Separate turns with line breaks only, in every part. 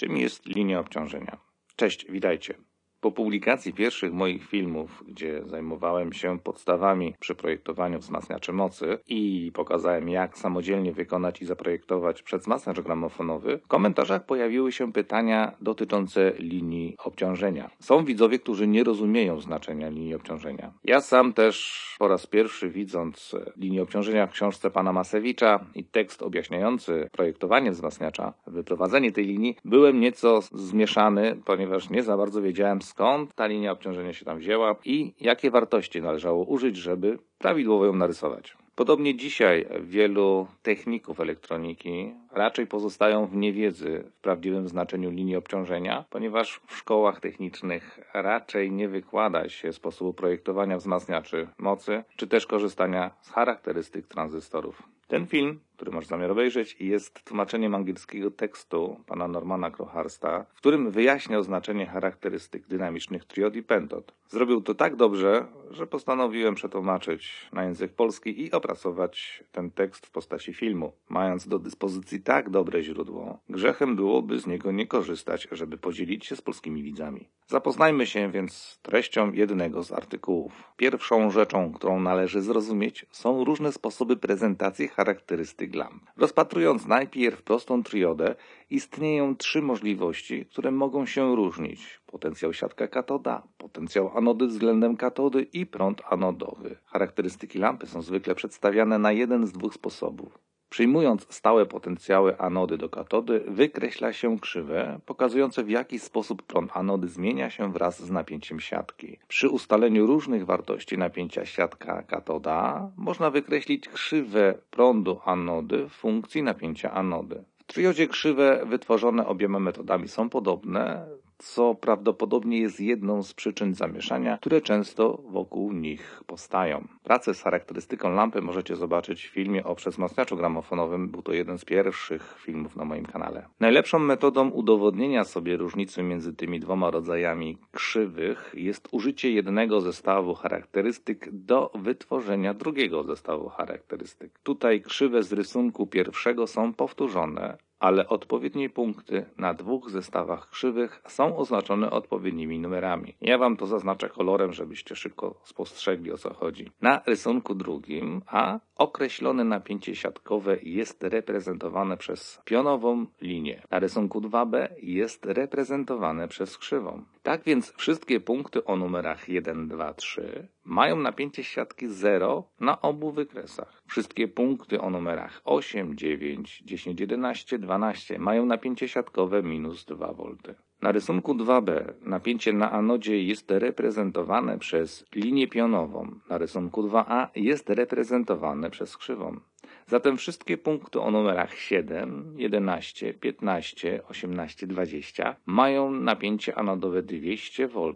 Czym jest linia obciążenia? Cześć, witajcie. Po publikacji pierwszych moich filmów, gdzie zajmowałem się podstawami przy projektowaniu wzmacniaczy mocy i pokazałem jak samodzielnie wykonać i zaprojektować przedwzmacniacz gramofonowy, w komentarzach pojawiły się pytania dotyczące linii obciążenia. Są widzowie, którzy nie rozumieją znaczenia linii obciążenia. Ja sam też po raz pierwszy widząc linię obciążenia w książce pana Masewicza i tekst objaśniający projektowanie wzmacniacza, wyprowadzenie tej linii, byłem nieco zmieszany, ponieważ nie za bardzo wiedziałem skąd ta linia obciążenia się tam wzięła i jakie wartości należało użyć, żeby prawidłowo ją narysować. Podobnie dzisiaj wielu techników elektroniki raczej pozostają w niewiedzy w prawdziwym znaczeniu linii obciążenia, ponieważ w szkołach technicznych raczej nie wykłada się sposobu projektowania wzmacniaczy mocy, czy też korzystania z charakterystyk tranzystorów. Ten film, który masz zamiar obejrzeć, jest tłumaczeniem angielskiego tekstu pana Normana Kroharsta, w którym wyjaśniał znaczenie charakterystyk dynamicznych triod i pentod. Zrobił to tak dobrze, że postanowiłem przetłumaczyć na język polski i opracować ten tekst w postaci filmu, mając do dyspozycji i tak dobre źródło, grzechem byłoby z niego nie korzystać, żeby podzielić się z polskimi widzami. Zapoznajmy się więc z treścią jednego z artykułów. Pierwszą rzeczą, którą należy zrozumieć, są różne sposoby prezentacji charakterystyk lamp. Rozpatrując najpierw prostą triodę, istnieją trzy możliwości, które mogą się różnić. Potencjał siatka katoda, potencjał anody względem katody i prąd anodowy. Charakterystyki lampy są zwykle przedstawiane na jeden z dwóch sposobów. Przyjmując stałe potencjały anody do katody, wykreśla się krzywe, pokazujące w jaki sposób prąd anody zmienia się wraz z napięciem siatki. Przy ustaleniu różnych wartości napięcia siatka katoda można wykreślić krzywę prądu anody w funkcji napięcia anody. W triodzie krzywe wytworzone obiema metodami są podobne, co prawdopodobnie jest jedną z przyczyn zamieszania, które często wokół nich powstają. Pracę z charakterystyką lampy możecie zobaczyć w filmie o wzmacniaczu gramofonowym, był to jeden z pierwszych filmów na moim kanale. Najlepszą metodą udowodnienia sobie różnicy między tymi dwoma rodzajami krzywych jest użycie jednego zestawu charakterystyk do wytworzenia drugiego zestawu charakterystyk. Tutaj krzywe z rysunku pierwszego są powtórzone, ale odpowiednie punkty na dwóch zestawach krzywych są oznaczone odpowiednimi numerami. Ja Wam to zaznaczę kolorem, żebyście szybko spostrzegli o co chodzi. Na rysunku drugim A określone napięcie siatkowe jest reprezentowane przez pionową linię. Na rysunku 2B jest reprezentowane przez krzywą. Tak więc wszystkie punkty o numerach 1, 2, 3 mają napięcie siatki 0 na obu wykresach. Wszystkie punkty o numerach 8, 9, 10, 11, 12 mają napięcie siatkowe minus 2V. Na rysunku 2b napięcie na anodzie jest reprezentowane przez linię pionową, na rysunku 2a jest reprezentowane przez krzywą. Zatem wszystkie punkty o numerach 7, 11, 15, 18, 20 mają napięcie anodowe 200 V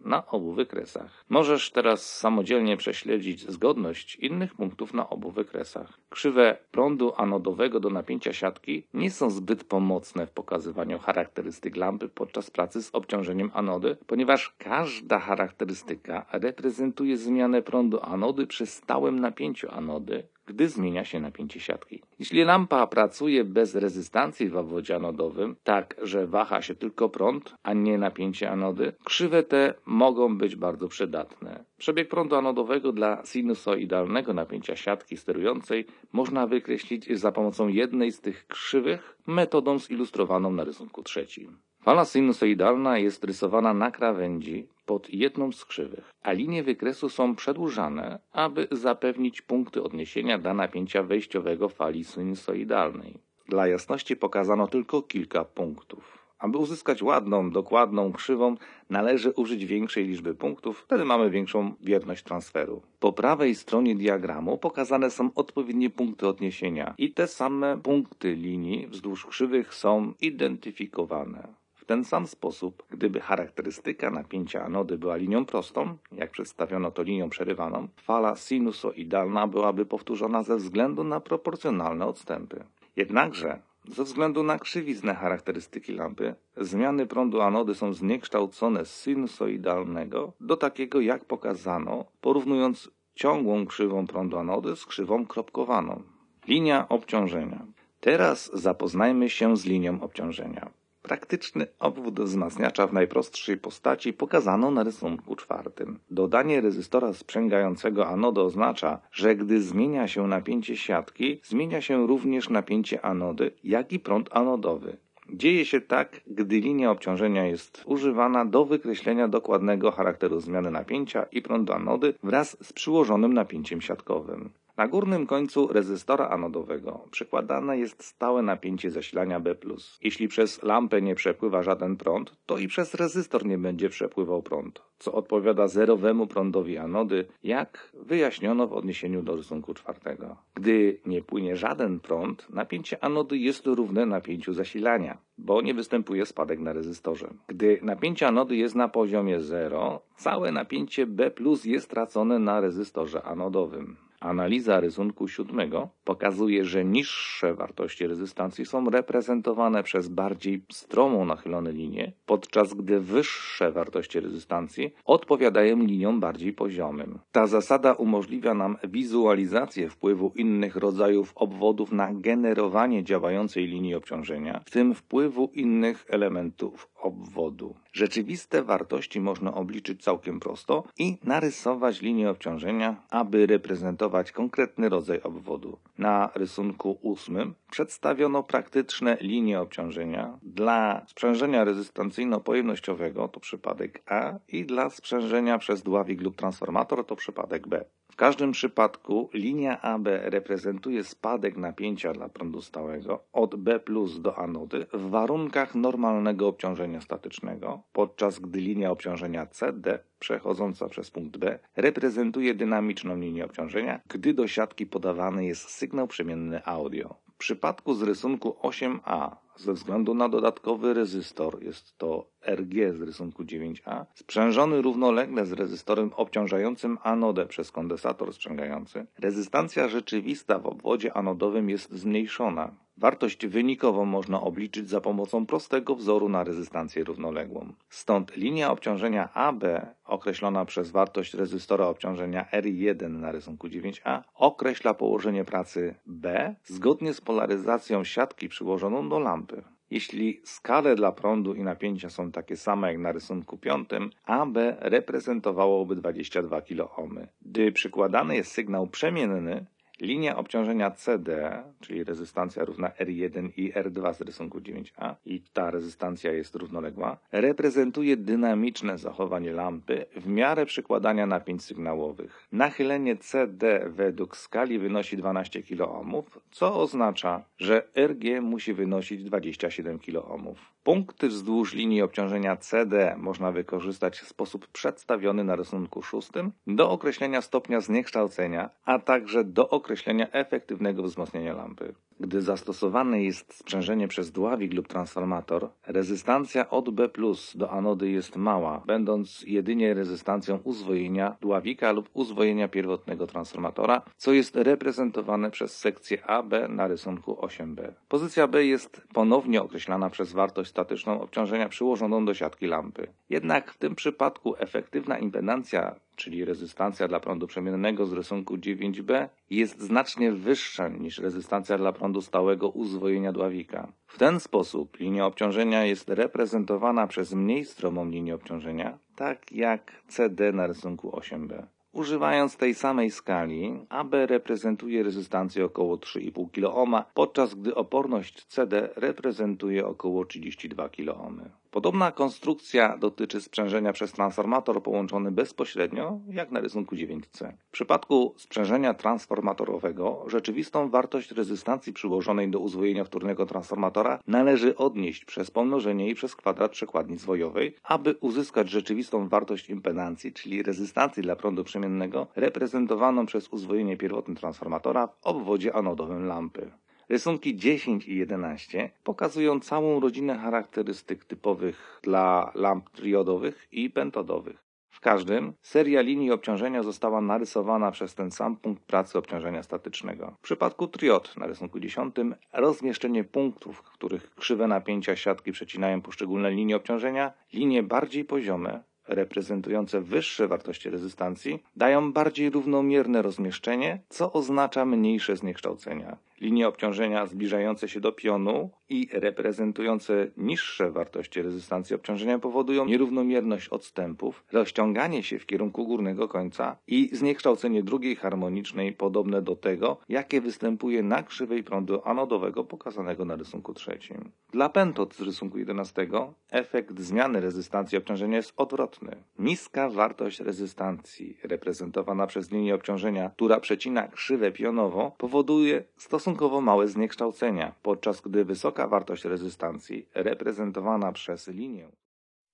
na obu wykresach. Możesz teraz samodzielnie prześledzić zgodność innych punktów na obu wykresach. Krzywe prądu anodowego do napięcia siatki nie są zbyt pomocne w pokazywaniu charakterystyk lampy podczas pracy z obciążeniem anody, ponieważ każda charakterystyka reprezentuje zmianę prądu anody przy stałym napięciu anody, gdy zmienia się napięcie siatki. Jeśli lampa pracuje bez rezystancji w obwodzie anodowym, tak że waha się tylko prąd, a nie napięcie anody, krzywe te mogą być bardzo przydatne. Przebieg prądu anodowego dla sinusoidalnego napięcia siatki sterującej można wykreślić za pomocą jednej z tych krzywych metodą zilustrowaną na rysunku trzecim. Fala sinusoidalna jest rysowana na krawędzi pod jedną z krzywych, a linie wykresu są przedłużane, aby zapewnić punkty odniesienia dla napięcia wejściowego fali sinusoidalnej. Dla jasności pokazano tylko kilka punktów. Aby uzyskać ładną, dokładną krzywą, należy użyć większej liczby punktów, wtedy mamy większą wierność transferu. Po prawej stronie diagramu pokazane są odpowiednie punkty odniesienia i te same punkty linii wzdłuż krzywych są identyfikowane ten sam sposób, gdyby charakterystyka napięcia anody była linią prostą, jak przedstawiono to linią przerywaną, fala sinusoidalna byłaby powtórzona ze względu na proporcjonalne odstępy. Jednakże ze względu na krzywiznę charakterystyki lampy, zmiany prądu anody są zniekształcone z sinusoidalnego do takiego, jak pokazano, porównując ciągłą krzywą prądu anody z krzywą kropkowaną. Linia obciążenia. Teraz zapoznajmy się z linią obciążenia. Praktyczny obwód wzmacniacza w najprostszej postaci pokazano na rysunku czwartym. Dodanie rezystora sprzęgającego anodo oznacza, że gdy zmienia się napięcie siatki, zmienia się również napięcie anody, jak i prąd anodowy. Dzieje się tak, gdy linia obciążenia jest używana do wykreślenia dokładnego charakteru zmiany napięcia i prądu anody wraz z przyłożonym napięciem siatkowym. Na górnym końcu rezystora anodowego przykładane jest stałe napięcie zasilania B+. Jeśli przez lampę nie przepływa żaden prąd, to i przez rezystor nie będzie przepływał prąd, co odpowiada zerowemu prądowi anody, jak wyjaśniono w odniesieniu do rysunku czwartego. Gdy nie płynie żaden prąd, napięcie anody jest równe napięciu zasilania, bo nie występuje spadek na rezystorze. Gdy napięcie anody jest na poziomie 0, całe napięcie B+, jest tracone na rezystorze anodowym. Analiza rysunku siódmego pokazuje, że niższe wartości rezystancji są reprezentowane przez bardziej stromą nachylone linie, podczas gdy wyższe wartości rezystancji odpowiadają liniom bardziej poziomym. Ta zasada umożliwia nam wizualizację wpływu innych rodzajów obwodów na generowanie działającej linii obciążenia, w tym wpływu innych elementów obwodu. Rzeczywiste wartości można obliczyć całkiem prosto i narysować linię obciążenia, aby reprezentować konkretny rodzaj obwodu. Na rysunku ósmym przedstawiono praktyczne linie obciążenia dla sprzężenia rezystancyjno-pojemnościowego to przypadek A i dla sprzężenia przez dławik lub transformator to przypadek B każdym przypadku linia AB reprezentuje spadek napięcia dla prądu stałego od B do anody w warunkach normalnego obciążenia statycznego, podczas gdy linia obciążenia CD przechodząca przez punkt B reprezentuje dynamiczną linię obciążenia, gdy do siatki podawany jest sygnał przemienny audio. W przypadku z rysunku 8a ze względu na dodatkowy rezystor, jest to RG z rysunku 9A, sprzężony równolegle z rezystorem obciążającym anodę przez kondensator sprzęgający, rezystancja rzeczywista w obwodzie anodowym jest zmniejszona, Wartość wynikową można obliczyć za pomocą prostego wzoru na rezystancję równoległą. Stąd linia obciążenia AB określona przez wartość rezystora obciążenia R1 na rysunku 9a określa położenie pracy B zgodnie z polaryzacją siatki przyłożoną do lampy. Jeśli skale dla prądu i napięcia są takie same jak na rysunku piątym, AB reprezentowałoby 22 kOhm. Gdy przykładany jest sygnał przemienny, Linia obciążenia CD, czyli rezystancja równa R1 i R2 z rysunku 9a i ta rezystancja jest równoległa, reprezentuje dynamiczne zachowanie lampy w miarę przykładania napięć sygnałowych. Nachylenie CD według skali wynosi 12 kiloohmów, co oznacza, że RG musi wynosić 27 kiloohmów. Punkty wzdłuż linii obciążenia CD można wykorzystać w sposób przedstawiony na rysunku szóstym do określenia stopnia zniekształcenia, a także do określenia efektywnego wzmocnienia lampy. Gdy zastosowane jest sprzężenie przez dławik lub transformator, rezystancja od B do anody jest mała, będąc jedynie rezystancją uzwojenia dławika lub uzwojenia pierwotnego transformatora, co jest reprezentowane przez sekcję AB na rysunku 8B. Pozycja B jest ponownie określana przez wartość statyczną obciążenia przyłożoną do siatki lampy. Jednak w tym przypadku efektywna impedancja czyli rezystancja dla prądu przemiennego z rysunku 9b, jest znacznie wyższa niż rezystancja dla prądu stałego uzwojenia dławika. W ten sposób linia obciążenia jest reprezentowana przez mniej stromą linię obciążenia, tak jak CD na rysunku 8b. Używając tej samej skali, AB reprezentuje rezystancję około 3,5 kOhm, podczas gdy oporność CD reprezentuje około 32 kOhm. Podobna konstrukcja dotyczy sprzężenia przez transformator połączony bezpośrednio, jak na rysunku 9C. W przypadku sprzężenia transformatorowego rzeczywistą wartość rezystancji przyłożonej do uzwojenia wtórnego transformatora należy odnieść przez pomnożenie i przez kwadrat przekładni zwojowej, aby uzyskać rzeczywistą wartość impedancji, czyli rezystancji dla prądu przemiennego, reprezentowaną przez uzwojenie pierwotne transformatora w obwodzie anodowym lampy. Rysunki 10 i 11 pokazują całą rodzinę charakterystyk typowych dla lamp triodowych i pentodowych. W każdym seria linii obciążenia została narysowana przez ten sam punkt pracy obciążenia statycznego. W przypadku triod na rysunku 10 rozmieszczenie punktów, w których krzywe napięcia siatki przecinają poszczególne linie obciążenia, linie bardziej poziome, reprezentujące wyższe wartości rezystancji, dają bardziej równomierne rozmieszczenie, co oznacza mniejsze zniekształcenia linie obciążenia zbliżające się do pionu i reprezentujące niższe wartości rezystancji obciążenia powodują nierównomierność odstępów, rozciąganie się w kierunku górnego końca i zniekształcenie drugiej harmonicznej podobne do tego, jakie występuje na krzywej prądu anodowego pokazanego na rysunku trzecim. Dla pentod z rysunku 11 efekt zmiany rezystancji obciążenia jest odwrotny. Niska wartość rezystancji reprezentowana przez linię obciążenia, która przecina krzywę pionowo, powoduje stosunkowo stosunkowo małe zniekształcenia, podczas gdy wysoka wartość rezystancji reprezentowana przez linię,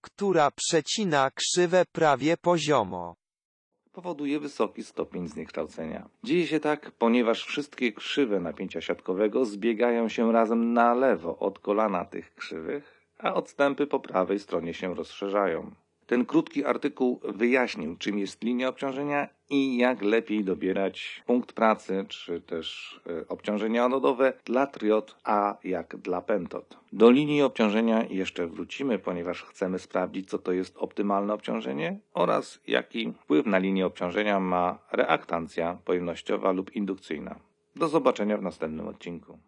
która przecina krzywę prawie poziomo, powoduje wysoki stopień zniekształcenia. Dzieje się tak, ponieważ wszystkie krzywe napięcia siatkowego zbiegają się razem na lewo od kolana tych krzywych, a odstępy po prawej stronie się rozszerzają. Ten krótki artykuł wyjaśnił, czym jest linia obciążenia i jak lepiej dobierać punkt pracy, czy też e, obciążenia anodowe dla triot, a jak dla pentot. Do linii obciążenia jeszcze wrócimy, ponieważ chcemy sprawdzić, co to jest optymalne obciążenie oraz jaki wpływ na linię obciążenia ma reaktancja pojemnościowa lub indukcyjna. Do zobaczenia w następnym odcinku.